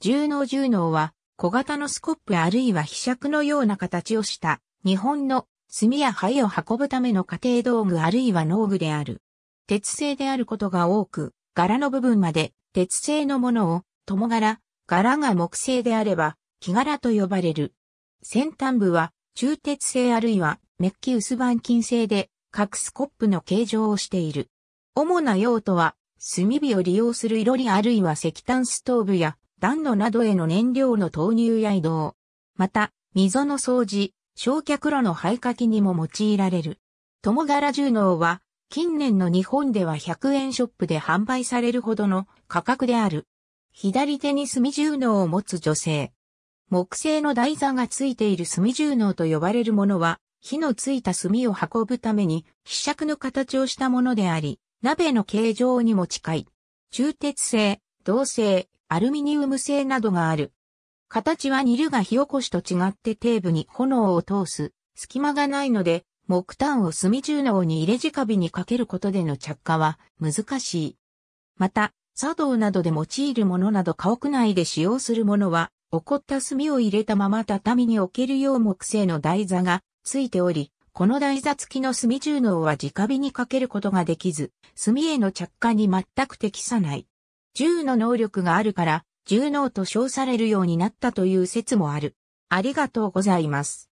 重能重能は小型のスコップあるいは被尺のような形をした日本の炭や灰を運ぶための家庭道具あるいは農具である。鉄製であることが多く、柄の部分まで鉄製のものを、共柄、柄が木製であれば、木柄と呼ばれる。先端部は中鉄製あるいはメッキ薄板金製で、各スコップの形状をしている。主な用途は、炭火を利用するいろあるいは石炭ストーブや暖炉などへの燃料の投入や移動、また、溝の掃除、焼却炉の灰かきにも用いられる。友柄重納は、近年の日本では100円ショップで販売されるほどの価格である。左手に炭重納を持つ女性。木製の台座がついている炭重納と呼ばれるものは、火のついた炭を運ぶために、筆釈の形をしたものであり、鍋の形状にも近い。中鉄製、銅製、アルミニウム製などがある。形は煮るが火起こしと違って底部に炎を通す隙間がないので、木炭を炭中濃に入れ直火にかけることでの着火は難しい。また、茶道などで用いるものなど家屋内で使用するものは、起こった炭を入れたまま畳に置けるよう木製の台座がついており、この台座付きの炭中濃は直火にかけることができず、炭への着火に全く適さない。銃の能力があるから、銃脳と称されるようになったという説もある。ありがとうございます。